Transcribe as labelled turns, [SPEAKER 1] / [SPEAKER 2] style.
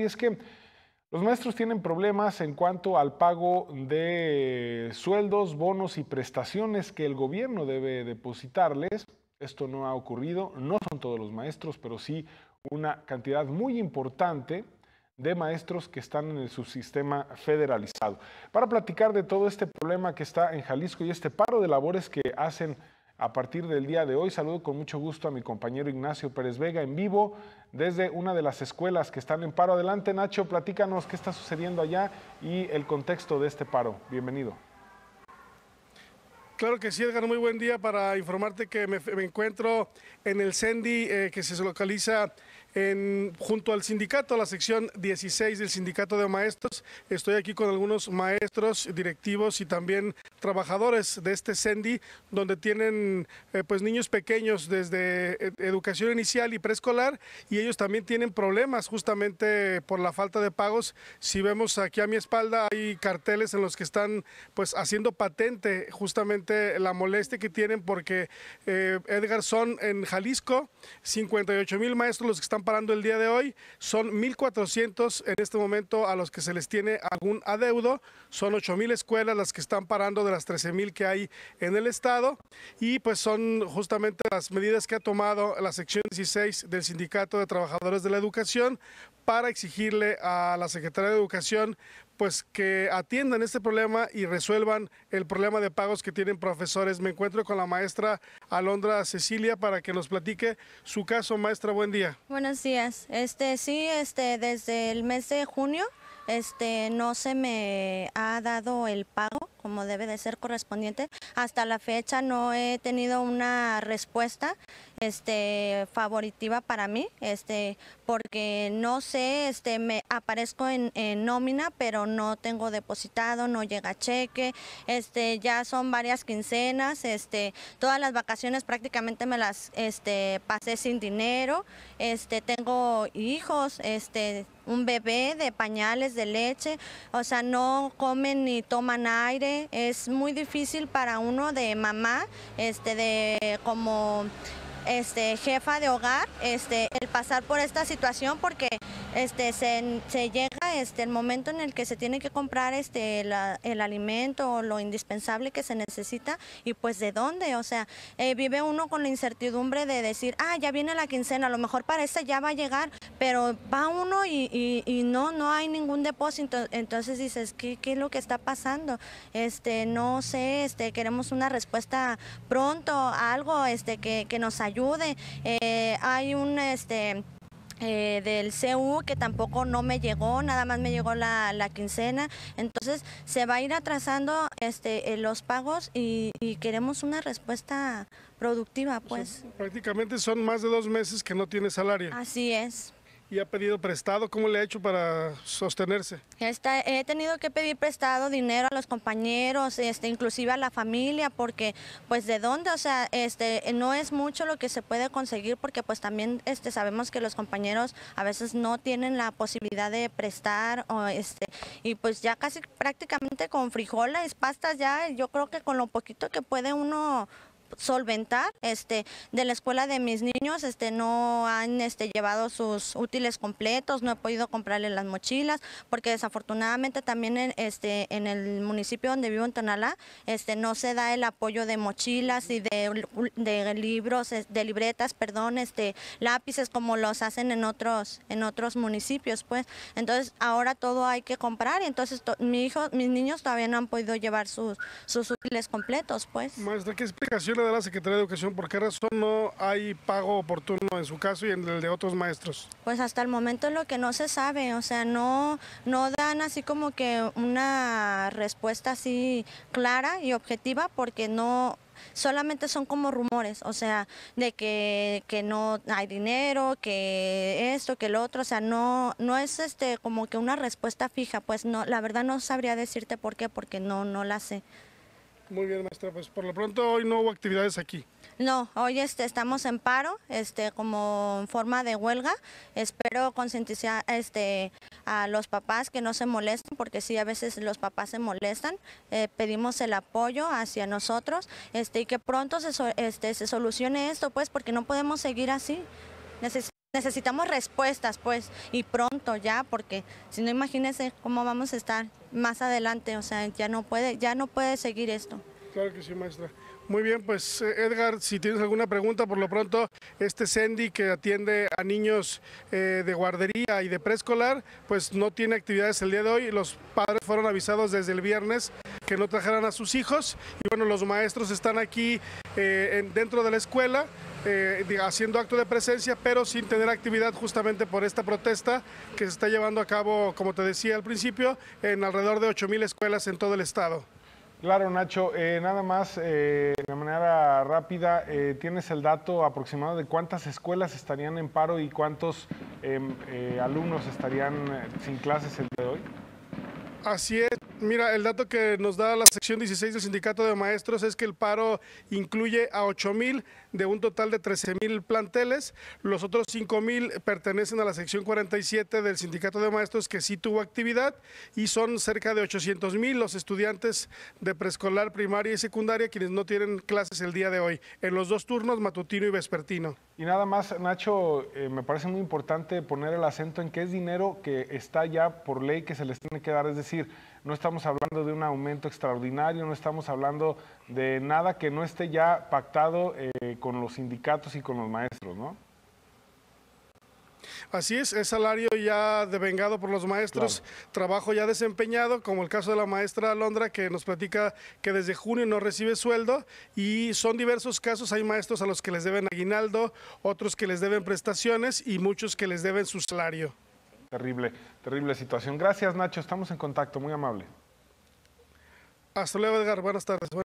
[SPEAKER 1] y es que los maestros tienen problemas en cuanto al pago de sueldos, bonos y prestaciones que el gobierno debe depositarles. Esto no ha ocurrido, no son todos los maestros, pero sí una cantidad muy importante de maestros que están en el subsistema federalizado. Para platicar de todo este problema que está en Jalisco y este paro de labores que hacen a partir del día de hoy. Saludo con mucho gusto a mi compañero Ignacio Pérez Vega en vivo desde una de las escuelas que están en paro. Adelante Nacho, platícanos qué está sucediendo allá y el contexto de este paro. Bienvenido.
[SPEAKER 2] Claro que sí, Edgar, muy buen día para informarte que me, encuentro en el CENDI eh, que se localiza junto al sindicato, la sección 16 del sindicato de maestros. Estoy aquí con algunos maestros, directivos y también trabajadores de este CENDI, donde tienen eh, pues niños pequeños desde eh, educación inicial y preescolar y ellos también tienen problemas justamente por la falta de pagos. Si vemos aquí a mi espalda hay carteles en los que están pues haciendo patente justamente la molestia que tienen porque eh, Edgar son en Jalisco 58 mil maestros los que están parando el día de hoy, son 1.400 en este momento a los que se les tiene algún adeudo, son 8 mil escuelas las que están parando de las 13 mil que hay en el estado y pues son justamente las medidas que ha tomado la sección 16 del Sindicato de Trabajadores de la Educación para exigirle a la Secretaría de Educación pues que atiendan este problema y resuelvan el problema de pagos que tienen profesores. Me encuentro con la maestra Alondra Cecilia para que nos platique su caso. Maestra, buen día.
[SPEAKER 3] Buenos días. Este sí, este desde el mes de junio este, no se me ha dado el pago como debe de ser correspondiente. Hasta la fecha no he tenido una respuesta este, favoritiva para mí, este, porque no sé, este, me aparezco en, nómina, pero no tengo depositado, no llega cheque, este, ya son varias quincenas, este, todas las vacaciones prácticamente me las este, pasé sin dinero, este, tengo hijos, este, un bebé, de pañales, de leche, o sea, no comen ni toman aire, es muy difícil para uno de mamá, este, de como este, jefa de hogar, este, el pasar por esta situación porque este, se llega este, el momento en el que se tiene que comprar este, el alimento o lo indispensable que se necesita y pues de dónde, o sea, eh, vive uno con la incertidumbre de decir, ah, ya viene la quincena, a lo mejor para esta ya va a llegar, pero va uno y, y, no, no hay ningún depósito, entonces dices, ¿qué, es lo que está pasando? Este, no sé, este, queremos una respuesta pronto, algo este, que, nos ayude. Eh, hay un... Este, eh, del CU, que tampoco no me llegó, nada más me llegó la, quincena. Entonces se va a ir atrasando este, eh, los pagos y, queremos una respuesta productiva, pues.
[SPEAKER 2] prácticamente son más de dos meses que no tiene salario.
[SPEAKER 3] Así es.
[SPEAKER 2] ¿Y ha pedido prestado? ¿Cómo le ha hecho para sostenerse?
[SPEAKER 3] Está, he tenido que pedir prestado dinero a los compañeros, este, inclusive a la familia, porque pues de dónde, o sea, este, no es mucho lo que se puede conseguir, porque pues también este, sabemos que los compañeros a veces no tienen la posibilidad de prestar, o este, y pues ya casi prácticamente con frijoles, pastas, ya yo creo que con lo poquito que puede uno solventar. Este, de la escuela de mis niños este, no han este, llevado sus útiles completos, no he podido comprarle las mochilas, porque desafortunadamente también en, este, en el municipio donde vivo en Tonalá este, no se da el apoyo de mochilas y de, libros, de libretas, perdón, este, lápices como los hacen en otros, en otros municipios. pues Entonces ahora todo hay que comprar y entonces mi hijo, mis niños todavía no han podido llevar sus, sus útiles completos. pues
[SPEAKER 2] Maestra, ¿qué explicación de la Secretaría de Educación por qué razón no hay pago oportuno en su caso y en el de otros maestros.
[SPEAKER 3] Pues hasta el momento es lo que no se sabe, o sea, no, no dan así como que una respuesta así clara y objetiva porque no, solamente son como rumores, o sea, de que, no hay dinero, que esto, que lo otro, o sea, no, no es este como que una respuesta fija, pues no, la verdad no sabría decirte por qué, porque no, no la sé.
[SPEAKER 2] Muy bien, maestra, pues por lo pronto hoy no hubo actividades aquí.
[SPEAKER 3] No, hoy este, estamos en paro, este, como forma de huelga. Espero concientizar este, a los papás que no se molesten, porque sí, a veces los papás se molestan. Eh, pedimos el apoyo hacia nosotros este, y que pronto se, este, se solucione esto, pues, porque no podemos seguir así. Necesitamos respuestas, pues, y pronto ya, porque si no, imagínense cómo vamos a estar más adelante, o sea, ya no puede, ya no puede seguir esto.
[SPEAKER 2] Claro que sí, maestra. Muy bien, pues eh, Edgar, si tienes alguna pregunta, por lo pronto, este Sandy que atiende a niños eh, de guardería y de preescolar, pues no tiene actividades el día de hoy. Los padres fueron avisados desde el viernes que no trajeran a sus hijos y bueno, los maestros están aquí eh, dentro de la escuela eh, haciendo acto de presencia, pero sin tener actividad justamente por esta protesta que se está llevando a cabo, como te decía al principio, en alrededor de 8.000 escuelas en todo el estado. Claro,
[SPEAKER 1] Nacho, eh, nada más eh, de manera rápida, ¿tienes el dato aproximado de cuántas escuelas estarían en paro y cuántos em, alumnos estarían sin clases el día de hoy?
[SPEAKER 2] Así es, Mira, el dato que nos da la sección 16 del Sindicato de Maestros es que el paro incluye a 8 mil de un total de 13 mil planteles. Los otros 5 mil pertenecen a la sección 47 del Sindicato de Maestros que sí tuvo actividad y son cerca de 800 mil los estudiantes de preescolar, primaria y secundaria quienes no tienen clases el día de hoy, en los dos turnos, matutino y vespertino.
[SPEAKER 1] Y nada más, Nacho, eh, me parece muy importante poner el acento en que es dinero que está ya por ley que se les tiene que dar, es decir, no estamos hablando de un aumento extraordinario, no estamos hablando de nada que no esté ya pactado eh, con los sindicatos y con los
[SPEAKER 2] maestros, ¿no? Así es, es salario ya devengado por los maestros, trabajo ya desempeñado, como el caso de la maestra Alondra que nos platica que desde junio no recibe sueldo y son diversos casos, hay maestros a los que les deben aguinaldo, otros que les deben prestaciones y muchos que les deben su salario terrible, terrible situación. Gracias, Nacho. Estamos en contacto. Muy amable. Hasta luego, Edgar. Buenas tardes.